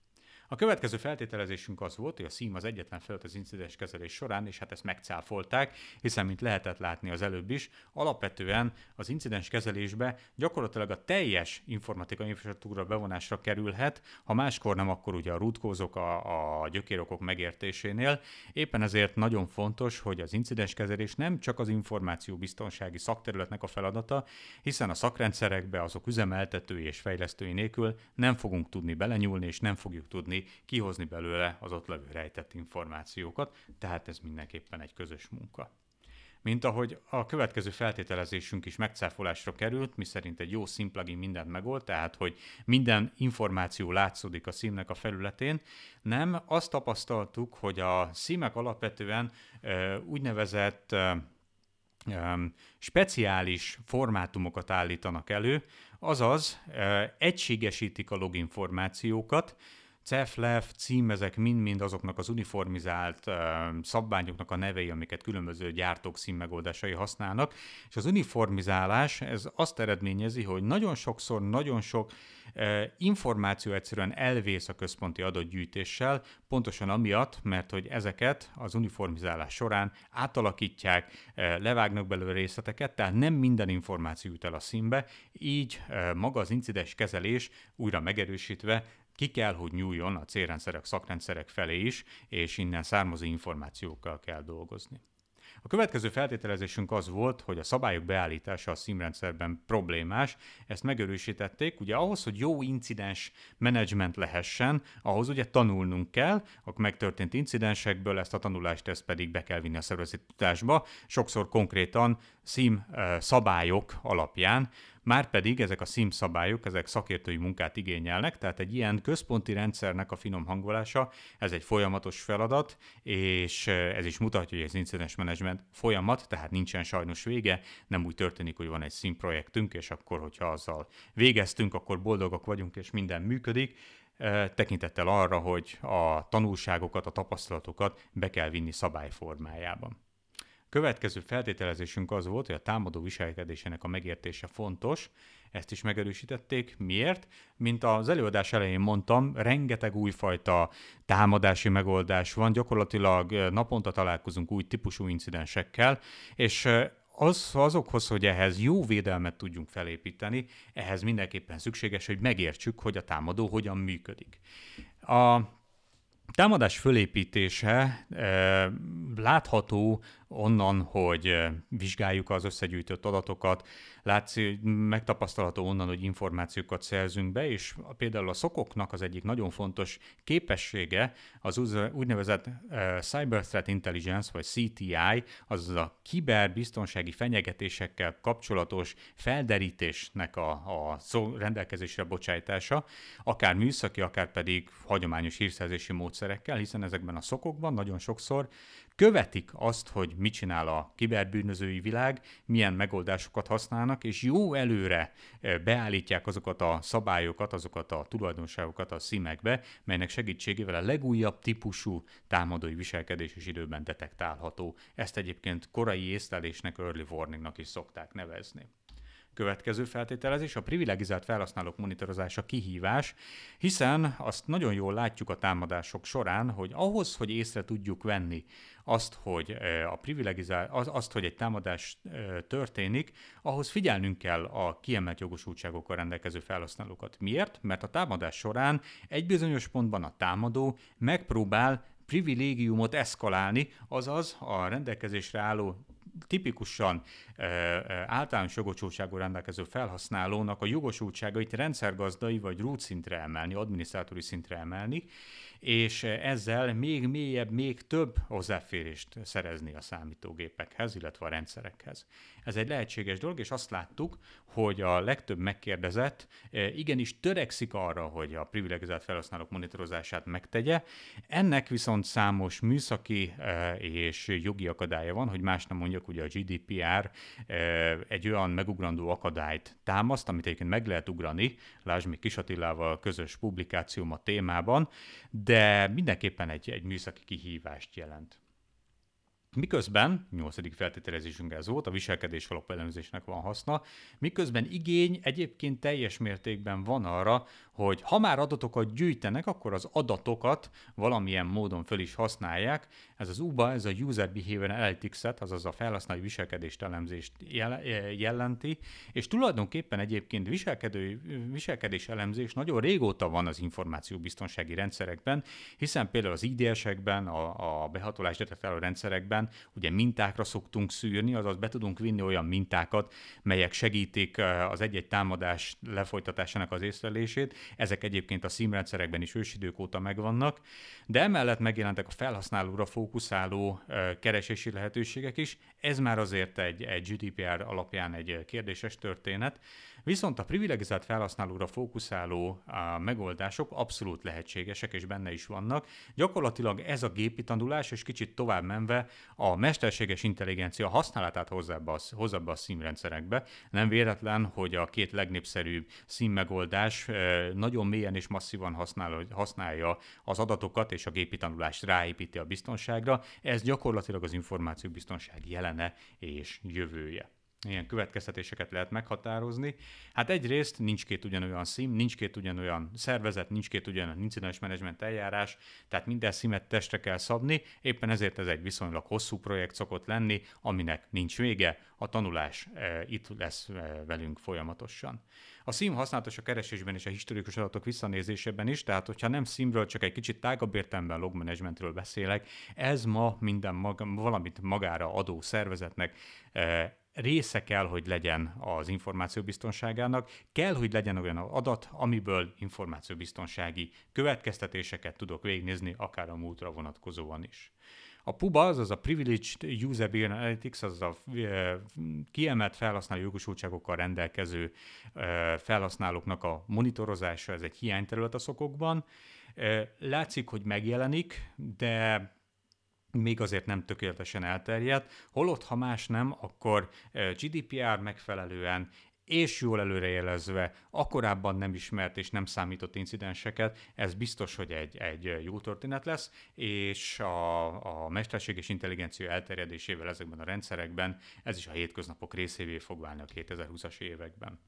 A következő feltételezésünk az volt, hogy a szím az egyetlen feladat az incidens kezelés során, és hát ezt megcáfolták, hiszen, mint lehetett látni az előbb is, alapvetően az incidens kezelésbe gyakorlatilag a teljes informatikai infrastruktúra bevonásra kerülhet, ha máskor nem, akkor ugye a rútkózók a, a gyökérokok megértésénél. Éppen ezért nagyon fontos, hogy az incidens kezelés nem csak az információ biztonsági szakterületnek a feladata, hiszen a szakrendszerekbe azok üzemeltetői és fejlesztői nélkül nem fogunk tudni belenyúlni, és nem fogjuk tudni tenni, kihozni belőle az ott levő rejtett információkat, tehát ez mindenképpen egy közös munka. Mint ahogy a következő feltételezésünk is megcáfolásra került, miszerint egy jó szimplagi mindent megold, tehát hogy minden információ látszódik a színnek a felületén, nem, azt tapasztaltuk, hogy a sim alapvetően e, úgynevezett e, e, speciális formátumokat állítanak elő, azaz e, egységesítik a loginformációkat, CEFLEF, CIM, ezek mind-mind azoknak az uniformizált uh, szabványoknak a nevei, amiket különböző gyártók színmegoldásai használnak, és az uniformizálás ez azt eredményezi, hogy nagyon sokszor nagyon sok uh, információ egyszerűen elvész a központi adatgyűjtéssel, pontosan amiatt, mert hogy ezeket az uniformizálás során átalakítják, uh, levágnak belőle részleteket, tehát nem minden információ jut el a színbe, így uh, maga az incidens kezelés újra megerősítve ki kell, hogy nyúljon a célrendszerek, szakrendszerek felé is, és innen származó információkkal kell dolgozni. A következő feltételezésünk az volt, hogy a szabályok beállítása a színrendszerben problémás, ezt megerősítették, ugye ahhoz, hogy jó incidens menedzsment lehessen, ahhoz ugye tanulnunk kell, a megtörtént incidensekből ezt a tanulást ezt pedig be kell vinni a szervezetításba, sokszor konkrétan szim szabályok alapján, Márpedig ezek a SIM szabályok, ezek szakértői munkát igényelnek, tehát egy ilyen központi rendszernek a finom hangolása, ez egy folyamatos feladat, és ez is mutatja, hogy az incidens management folyamat, tehát nincsen sajnos vége, nem úgy történik, hogy van egy SIM projektünk, és akkor, hogyha azzal végeztünk, akkor boldogak vagyunk, és minden működik, tekintettel arra, hogy a tanulságokat, a tapasztalatokat be kell vinni szabályformájában. Következő feltételezésünk az volt, hogy a támadó viselkedésének a megértése fontos, ezt is megerősítették. Miért? Mint az előadás elején mondtam, rengeteg újfajta támadási megoldás van, gyakorlatilag eh, naponta találkozunk új típusú incidensekkel, és eh, az, azokhoz, hogy ehhez jó védelmet tudjunk felépíteni, ehhez mindenképpen szükséges, hogy megértsük, hogy a támadó hogyan működik. A támadás fölépítése e, látható onnan, hogy vizsgáljuk az összegyűjtött adatokat, látszik, megtapasztalható onnan, hogy információkat szerzünk be, és például a szokoknak az egyik nagyon fontos képessége az úgynevezett Cyber Threat Intelligence, vagy CTI, azaz a kiberbiztonsági fenyegetésekkel kapcsolatos felderítésnek a, a szó rendelkezésre bocsájtása, akár műszaki, akár pedig hagyományos hírszerzési módszerekkel, hiszen ezekben a szokokban nagyon sokszor követik azt, hogy mit csinál a kiberbűnözői világ, milyen megoldásokat használnak, és jó előre eh, beállítják azokat a szabályokat, azokat a tulajdonságokat a szímekbe, melynek segítségével a legújabb típusú támadói viselkedés is időben detektálható. Ezt egyébként korai észlelésnek, early warningnak is szokták nevezni. Következő feltételezés a privilegizált felhasználók monitorozása kihívás, hiszen azt nagyon jól látjuk a támadások során, hogy ahhoz, hogy észre tudjuk venni azt, hogy e, a privilegizál, az, azt, hogy egy támadás e, történik, ahhoz figyelnünk kell a kiemelt jogosultságokkal rendelkező felhasználókat. Miért? Mert a támadás során egy bizonyos pontban a támadó megpróbál privilégiumot eszkalálni, azaz a rendelkezésre álló tipikusan e, általános jogosultságú rendelkező felhasználónak a jogosultságait rendszergazdai vagy root szintre emelni, adminisztrátori szintre emelni, és eh, ezzel még mélyebb, még több hozzáférést szerezni a számítógépekhez, illetve a rendszerekhez. Ez egy lehetséges dolog, és azt láttuk, hogy a legtöbb megkérdezett eh, igenis törekszik arra, hogy a privilegizált felhasználók monitorozását megtegye. Ennek viszont számos műszaki eh, és jogi akadálya van, hogy más nem mondjak, ugye a GDPR egy olyan megugrandó akadályt támaszt, amit egyébként meg lehet ugrani, Lásd mi Kisattilával közös publikációm a témában, de mindenképpen egy, egy műszaki kihívást jelent. Miközben, nyolcadik feltételezésünk ez volt, a viselkedés alapú van haszna, miközben igény egyébként teljes mértékben van arra, hogy ha már adatokat gyűjtenek, akkor az adatokat valamilyen módon föl is használják. Ez az UBA, ez a User Behavior Analytics-et, azaz a felhasználói viselkedést elemzést eh, jelenti, és tulajdonképpen egyébként viselkedő, viselkedés elemzés nagyon régóta van az információbiztonsági rendszerekben, hiszen például az IDS-ekben, a, a behatolás detektáló rendszerekben ugye mintákra szoktunk szűrni, azaz be tudunk vinni olyan mintákat, melyek segítik eh, az egy-egy támadás lefolytatásának az észlelését, ezek egyébként a szímrendszerekben is ősidők óta megvannak, de emellett megjelentek a felhasználóra fókuszáló keresési lehetőségek is. Ez már azért egy, egy GDPR alapján egy kérdéses történet, Viszont a privilegizált felhasználóra fókuszáló a megoldások abszolút lehetségesek, és benne is vannak. Gyakorlatilag ez a gépi tanulás, és kicsit tovább menve a mesterséges intelligencia használatát hozza be a, be a színrendszerekbe. Nem véletlen, hogy a két legnépszerűbb színmegoldás nagyon mélyen és masszívan használ, használja az adatokat, és a gépi tanulást ráépíti a biztonságra. Ez gyakorlatilag az információbiztonság jelene és jövője ilyen következtetéseket lehet meghatározni. Hát egyrészt nincs két ugyanolyan szím, nincs két ugyanolyan szervezet, nincs két ugyanolyan incidens menedzsment eljárás, tehát minden szímet testre kell szabni, éppen ezért ez egy viszonylag hosszú projekt szokott lenni, aminek nincs vége, a tanulás e, itt lesz e, velünk folyamatosan. A szím használatos a keresésben és a historikus adatok visszanézésében is, tehát hogyha nem szímről, csak egy kicsit tágabb értelemben log managementről beszélek, ez ma minden maga, valamit magára adó szervezetnek e, része kell, hogy legyen az információbiztonságának, kell, hogy legyen olyan adat, amiből információbiztonsági következtetéseket tudok végnézni, akár a múltra vonatkozóan is. A PUBA, azaz a Privileged User Behavior Analytics, azaz a kiemelt felhasználó jogosultságokkal rendelkező felhasználóknak a monitorozása, ez egy hiányterület a szokokban. Látszik, hogy megjelenik, de még azért nem tökéletesen elterjedt, holott ha más nem, akkor GDPR megfelelően és jól előrejelezve a korábban nem ismert és nem számított incidenseket, ez biztos, hogy egy, egy jó történet lesz, és a, a mesterség és intelligencia elterjedésével ezekben a rendszerekben ez is a hétköznapok részévé fog válni a 2020-as években.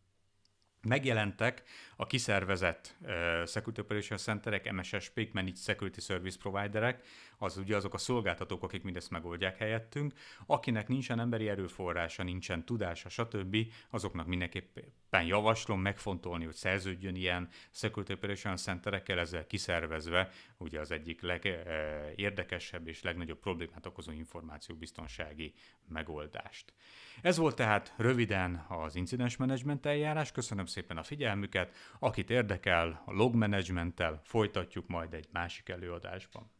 Megjelentek a kiszervezett uh, Security Operation Centerek, MSSP-k, Managed Security Service Providerek, az ugye azok a szolgáltatók, akik mindezt megoldják helyettünk, akinek nincsen emberi erőforrása, nincsen tudása, stb., azoknak mindenképpen javaslom megfontolni, hogy szerződjön ilyen Security Operation Centerekkel, ezzel kiszervezve ugye az egyik legérdekesebb eh, és legnagyobb problémát okozó információbiztonsági megoldást. Ez volt tehát röviden az incidens management eljárás. Köszönöm szépen a figyelmüket. Akit érdekel, a log managementtel folytatjuk majd egy másik előadásban.